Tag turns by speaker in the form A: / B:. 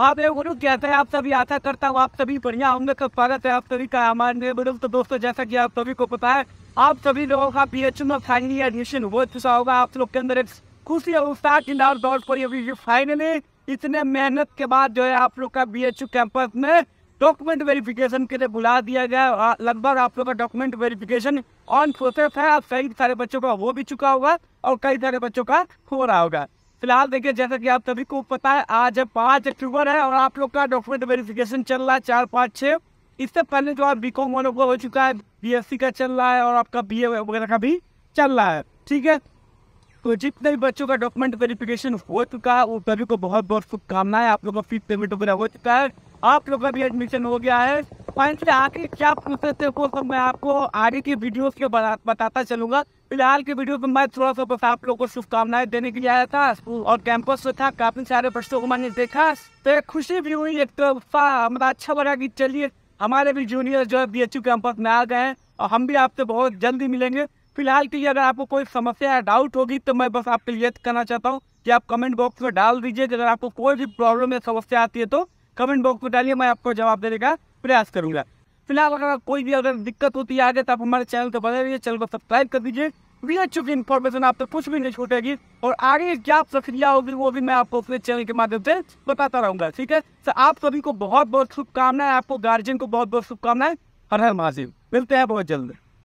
A: आप एक को कैसे आप सभी आशा करता हूँ आप सभी बढ़िया होंगे तो स्वागत है आप सभी का हमारे नए तो दोस्तों जैसा कि आप सभी को पता है आप सभी लोगों का पी एच यू में फाइनली एडमिशन हो चुका होगा आप लोग के अंदर एक खुशी और उत्साह की लाल दौड़ पड़ी अभी फाइनली इतने मेहनत के बाद जो है आप लोग का बी एच कैंपस में डॉक्यूमेंट वेरिफिकेशन के लिए बुला दिया गया लगभग आप लोग का डॉक्यूमेंट वेरिफिकेशन ऑन प्रोसेस है आप कई सारे बच्चों का हो भी चुका होगा और कई सारे बच्चों का हो रहा होगा फिलहाल देखिए जैसा कि आप सभी को पता है आज पाँच अक्टूबर है और आप लोग का डॉक्यूमेंट वेरिफिकेशन चल रहा है चार पाँच छः इससे पहले जो आप बी कॉम वालों का हो चुका है बी का चल रहा है और आपका बी वगैरह का भी चल रहा है ठीक है तो जितने भी बच्चों का डॉक्यूमेंट वेरिफिकेशन हो चुका है वो सभी को बहुत बहुत शुभकामनाएं आप लोग का फीस पेमेंट वगैरह हो चुका है आप लोग का भी एडमिशन हो गया है फाइन आगे क्या पूछ सकते हो सब मैं आपको आगे की वीडियोस के बताता चलूंगा फिलहाल के वीडियो में मैं थोड़ा सा बस आप लोगों को शुभकामनाएं देने के लिए आया था और कैंपस में था काफी सारे बच्चों को मैंने देखा तो खुशी भी हुई एक तो मतलब अच्छा लगा कि चलिए हमारे भी जूनियर जो है बी कैंपस में आ गए हैं और हम भी आपसे बहुत जल्दी मिलेंगे फिलहाल के लिए अगर आपको कोई समस्या या डाउट होगी तो मैं बस आपके लिए कहना चाहता हूँ कि आप कमेंट बॉक्स में डाल दीजिए अगर आपको कोई भी प्रॉब्लम या समस्या आती है तो कमेंट बॉक्स में डालिए मैं आपको जवाब देने का प्रयास करूँगा फिलहाल अगर कोई भी अगर दिक्कत होती है आगे तो आप हमारे चैनल को बने रहिए चैनल को सब्सक्राइब कर दीजिए अच्छी की इन्फॉर्मेशन आप तक कुछ भी नहीं छूटेगी और आगे क्या प्रक्रिया होगी वो भी मैं आपको अपने चैनल के माध्यम से बताता रहूँगा ठीक है सर तो आप सभी को बहुत बहुत शुभकामनाएं आपको गार्जियन को बहुत बहुत शुभकामनाएं हर हर महादेव मिलते हैं बहुत जल्द